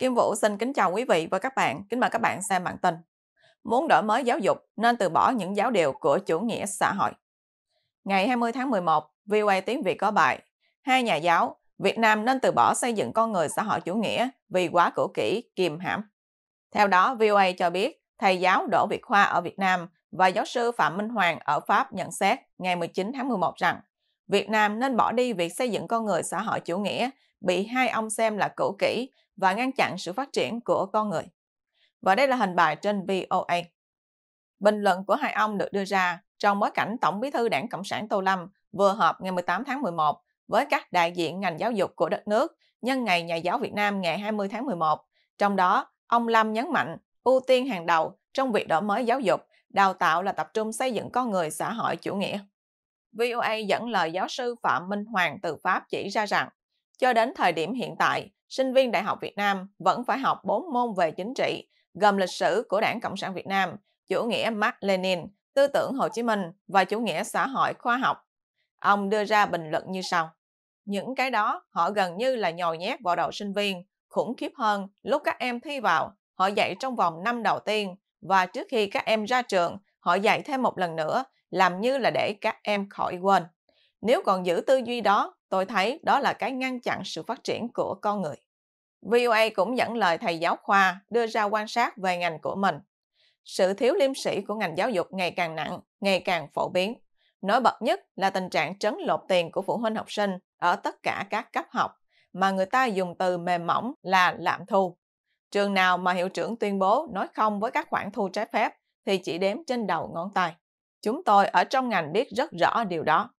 Kim Vũ xin kính chào quý vị và các bạn, kính mời các bạn xem bản tin. Muốn đổi mới giáo dục nên từ bỏ những giáo điều của chủ nghĩa xã hội. Ngày 20 tháng 11, VOA Tiếng Việt có bài Hai nhà giáo, Việt Nam nên từ bỏ xây dựng con người xã hội chủ nghĩa vì quá cổ kỹ, kiềm hãm. Theo đó, VOA cho biết thầy giáo Đỗ Việt Khoa ở Việt Nam và giáo sư Phạm Minh Hoàng ở Pháp nhận xét ngày 19 tháng 11 rằng Việt Nam nên bỏ đi việc xây dựng con người xã hội chủ nghĩa bị hai ông xem là cũ kỹ và ngăn chặn sự phát triển của con người. Và đây là hình bài trên VOA. Bình luận của hai ông được đưa ra trong bối cảnh Tổng bí thư Đảng Cộng sản Tô Lâm vừa họp ngày 18 tháng 11 với các đại diện ngành giáo dục của đất nước nhân ngày Nhà giáo Việt Nam ngày 20 tháng 11. Trong đó, ông Lâm nhấn mạnh ưu tiên hàng đầu trong việc đổi mới giáo dục, đào tạo là tập trung xây dựng con người xã hội chủ nghĩa. VOA dẫn lời giáo sư Phạm Minh Hoàng từ Pháp chỉ ra rằng, cho đến thời điểm hiện tại, sinh viên Đại học Việt Nam vẫn phải học 4 môn về chính trị, gồm lịch sử của Đảng Cộng sản Việt Nam, chủ nghĩa Mark Lenin, tư tưởng Hồ Chí Minh và chủ nghĩa xã hội khoa học. Ông đưa ra bình luận như sau. Những cái đó họ gần như là nhồi nhét vào đầu sinh viên, khủng khiếp hơn lúc các em thi vào, họ dạy trong vòng năm đầu tiên và trước khi các em ra trường, họ dạy thêm một lần nữa, làm như là để các em khỏi quên. Nếu còn giữ tư duy đó tôi thấy đó là cái ngăn chặn sự phát triển của con người. VOA cũng dẫn lời thầy giáo khoa đưa ra quan sát về ngành của mình. Sự thiếu liêm sĩ của ngành giáo dục ngày càng nặng, ngày càng phổ biến. Nổi bật nhất là tình trạng trấn lột tiền của phụ huynh học sinh ở tất cả các cấp học, mà người ta dùng từ mềm mỏng là lạm thu. Trường nào mà hiệu trưởng tuyên bố nói không với các khoản thu trái phép thì chỉ đếm trên đầu ngón tay. Chúng tôi ở trong ngành biết rất rõ điều đó.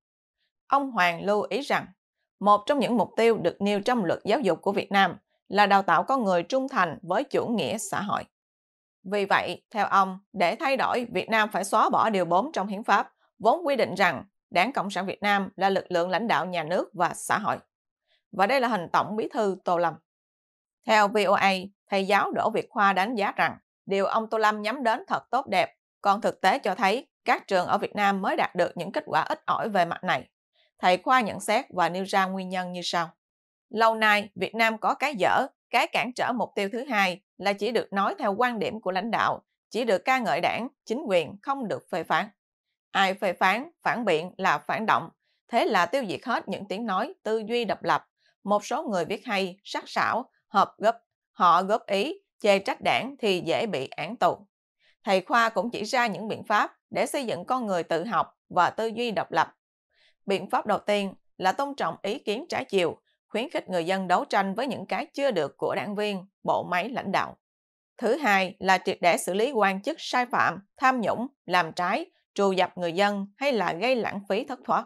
Ông Hoàng lưu ý rằng một trong những mục tiêu được nêu trong luật giáo dục của Việt Nam là đào tạo con người trung thành với chủ nghĩa xã hội. Vì vậy, theo ông, để thay đổi, Việt Nam phải xóa bỏ Điều 4 trong Hiến pháp, vốn quy định rằng Đảng Cộng sản Việt Nam là lực lượng lãnh đạo nhà nước và xã hội. Và đây là hình Tổng bí thư Tô Lâm. Theo VOA, thầy giáo Đỗ Việt Khoa đánh giá rằng điều ông Tô Lâm nhắm đến thật tốt đẹp, còn thực tế cho thấy các trường ở Việt Nam mới đạt được những kết quả ít ỏi về mặt này. Thầy Khoa nhận xét và nêu ra nguyên nhân như sau. Lâu nay, Việt Nam có cái dở, cái cản trở mục tiêu thứ hai là chỉ được nói theo quan điểm của lãnh đạo, chỉ được ca ngợi đảng, chính quyền không được phê phán. Ai phê phán, phản biện là phản động, thế là tiêu diệt hết những tiếng nói, tư duy độc lập. Một số người viết hay, sắc sảo, hợp gấp, họ góp ý, chê trách đảng thì dễ bị án tù. Thầy Khoa cũng chỉ ra những biện pháp để xây dựng con người tự học và tư duy độc lập biện pháp đầu tiên là tôn trọng ý kiến trái chiều, khuyến khích người dân đấu tranh với những cái chưa được của đảng viên, bộ máy lãnh đạo. Thứ hai là triệt để xử lý quan chức sai phạm, tham nhũng, làm trái, trù dập người dân hay là gây lãng phí thất thoát.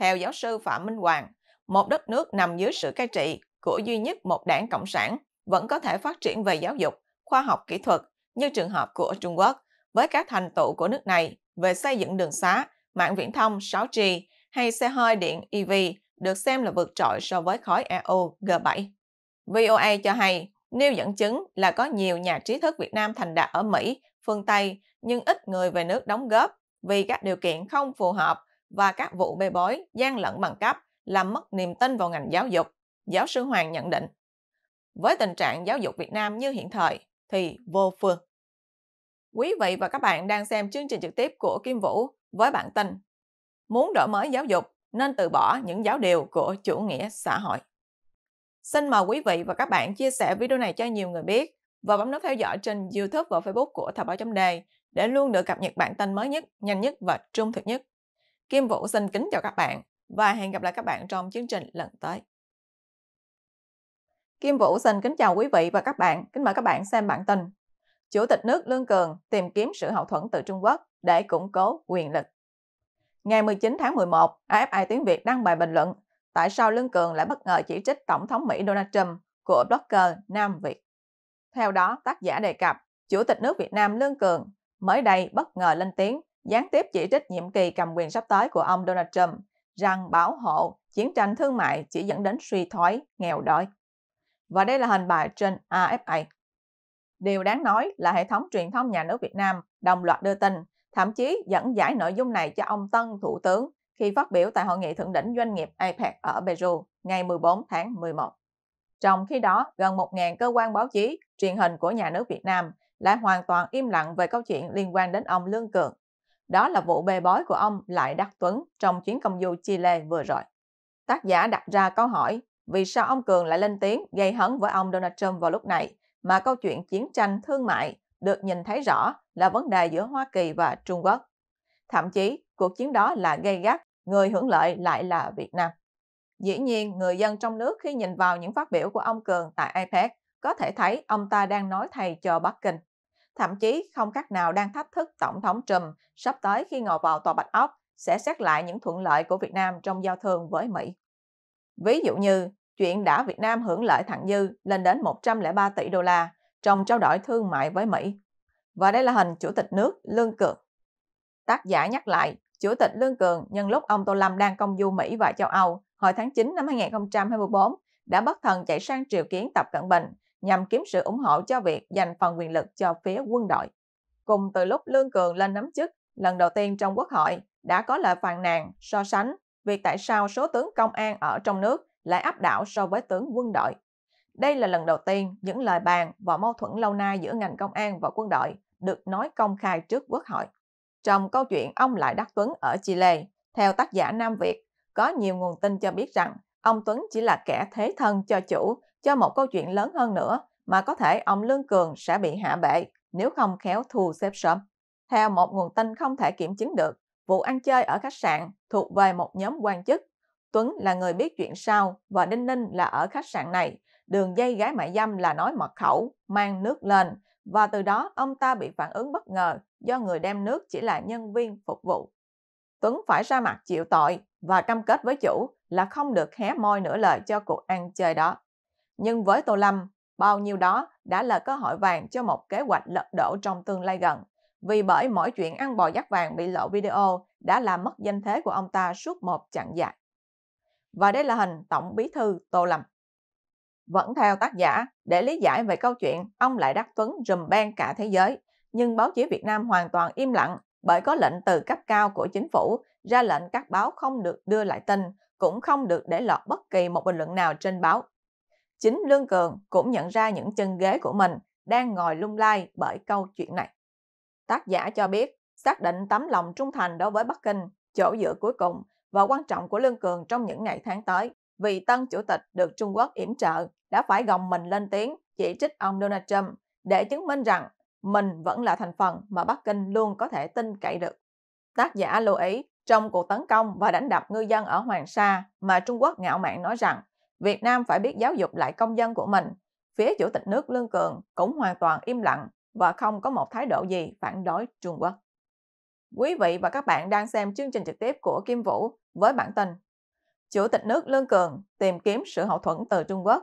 Theo giáo sư Phạm Minh Hoàng, một đất nước nằm dưới sự cai trị của duy nhất một đảng Cộng sản vẫn có thể phát triển về giáo dục, khoa học kỹ thuật như trường hợp của Trung Quốc với các thành tựu của nước này về xây dựng đường xá, mạng viễn thông 6G hay xe hơi điện EV được xem là vượt trội so với khói AO G7. VOA cho hay, nêu dẫn chứng là có nhiều nhà trí thức Việt Nam thành đạt ở Mỹ, phương Tây, nhưng ít người về nước đóng góp vì các điều kiện không phù hợp và các vụ bê bối, gian lận bằng cấp làm mất niềm tin vào ngành giáo dục, giáo sư Hoàng nhận định. Với tình trạng giáo dục Việt Nam như hiện thời thì vô phương. Quý vị và các bạn đang xem chương trình trực tiếp của Kim Vũ với bản tin muốn đổi mới giáo dục nên từ bỏ những giáo điều của chủ nghĩa xã hội. Xin mời quý vị và các bạn chia sẻ video này cho nhiều người biết và bấm nút theo dõi trên YouTube và Facebook của Thời báo chấm đề để luôn được cập nhật bản tin mới nhất, nhanh nhất và trung thực nhất. Kim Vũ xin kính chào các bạn và hẹn gặp lại các bạn trong chương trình lần tới. Kim Vũ xin kính chào quý vị và các bạn, kính mời các bạn xem bản tin. Chủ tịch nước Lương Cường tìm kiếm sự hậu thuẫn từ Trung Quốc để củng cố quyền lực. Ngày 19 tháng 11, AFI tiếng Việt đăng bài bình luận tại sao Lương Cường lại bất ngờ chỉ trích Tổng thống Mỹ Donald Trump của blogger Nam Việt. Theo đó, tác giả đề cập, Chủ tịch nước Việt Nam Lương Cường mới đây bất ngờ lên tiếng gián tiếp chỉ trích nhiệm kỳ cầm quyền sắp tới của ông Donald Trump rằng bảo hộ chiến tranh thương mại chỉ dẫn đến suy thoái, nghèo đói. Và đây là hình bài trên AFI. Điều đáng nói là hệ thống truyền thông nhà nước Việt Nam đồng loạt đưa tin thậm chí dẫn giải nội dung này cho ông Tân Thủ tướng khi phát biểu tại Hội nghị Thượng đỉnh Doanh nghiệp APEC ở Peru ngày 14 tháng 11. Trong khi đó, gần 1.000 cơ quan báo chí, truyền hình của nhà nước Việt Nam lại hoàn toàn im lặng về câu chuyện liên quan đến ông Lương Cường. Đó là vụ bê bối của ông Lại Đắc Tuấn trong chuyến công du Chile vừa rồi. Tác giả đặt ra câu hỏi vì sao ông Cường lại lên tiếng gây hấn với ông Donald Trump vào lúc này mà câu chuyện chiến tranh thương mại được nhìn thấy rõ là vấn đề giữa Hoa Kỳ và Trung Quốc. Thậm chí, cuộc chiến đó là gây gắt, người hưởng lợi lại là Việt Nam. Dĩ nhiên, người dân trong nước khi nhìn vào những phát biểu của ông Cường tại APEC có thể thấy ông ta đang nói thầy cho Bắc Kinh. Thậm chí không khác nào đang thách thức Tổng thống Trump sắp tới khi ngồi vào tòa Bạch Ốc sẽ xét lại những thuận lợi của Việt Nam trong giao thương với Mỹ. Ví dụ như, chuyện đã Việt Nam hưởng lợi thẳng dư lên đến 103 tỷ đô la trong trao đổi thương mại với Mỹ. Và đây là hình Chủ tịch nước Lương Cường. Tác giả nhắc lại, Chủ tịch Lương Cường nhân lúc ông Tô Lâm đang công du Mỹ và châu Âu hồi tháng 9 năm 2024 đã bất thần chạy sang triều kiến Tập Cận Bình nhằm kiếm sự ủng hộ cho việc dành phần quyền lực cho phía quân đội. Cùng từ lúc Lương Cường lên nắm chức, lần đầu tiên trong quốc hội đã có lời phàn nàn so sánh việc tại sao số tướng công an ở trong nước lại áp đảo so với tướng quân đội. Đây là lần đầu tiên những lời bàn và mâu thuẫn lâu nay giữa ngành công an và quân đội được nói công khai trước quốc hội. Trong câu chuyện ông lại đắc Tuấn ở Chile, theo tác giả Nam Việt, có nhiều nguồn tin cho biết rằng ông Tuấn chỉ là kẻ thế thân cho chủ cho một câu chuyện lớn hơn nữa mà có thể ông Lương Cường sẽ bị hạ bệ nếu không khéo thu xếp sớm. Theo một nguồn tin không thể kiểm chứng được, vụ ăn chơi ở khách sạn thuộc về một nhóm quan chức. Tuấn là người biết chuyện sau và Đinh Ninh là ở khách sạn này Đường dây gái mại dâm là nói mật khẩu, mang nước lên và từ đó ông ta bị phản ứng bất ngờ do người đem nước chỉ là nhân viên phục vụ. Tuấn phải ra mặt chịu tội và cam kết với chủ là không được hé môi nửa lời cho cuộc ăn chơi đó. Nhưng với Tô Lâm, bao nhiêu đó đã là cơ hội vàng cho một kế hoạch lật đổ trong tương lai gần. Vì bởi mỗi chuyện ăn bò dắt vàng bị lộ video đã làm mất danh thế của ông ta suốt một chặng dài. Và đây là hình Tổng Bí thư Tô Lâm. Vẫn theo tác giả, để lý giải về câu chuyện ông lại đắc Tuấn rùm beng cả thế giới, nhưng báo chí Việt Nam hoàn toàn im lặng bởi có lệnh từ cấp cao của chính phủ ra lệnh các báo không được đưa lại tin, cũng không được để lọt bất kỳ một bình luận nào trên báo. Chính Lương Cường cũng nhận ra những chân ghế của mình đang ngồi lung lay bởi câu chuyện này. Tác giả cho biết, xác định tấm lòng trung thành đối với Bắc Kinh, chỗ dựa cuối cùng và quan trọng của Lương Cường trong những ngày tháng tới vì tân chủ tịch được Trung Quốc yểm trợ đã phải gồng mình lên tiếng chỉ trích ông Donald Trump để chứng minh rằng mình vẫn là thành phần mà Bắc Kinh luôn có thể tin cậy được. Tác giả lưu ý, trong cuộc tấn công và đánh đập ngư dân ở Hoàng Sa mà Trung Quốc ngạo mạn nói rằng Việt Nam phải biết giáo dục lại công dân của mình, phía Chủ tịch nước Lương Cường cũng hoàn toàn im lặng và không có một thái độ gì phản đối Trung Quốc. Quý vị và các bạn đang xem chương trình trực tiếp của Kim Vũ với bản tin Chủ tịch nước Lương Cường tìm kiếm sự hậu thuẫn từ Trung Quốc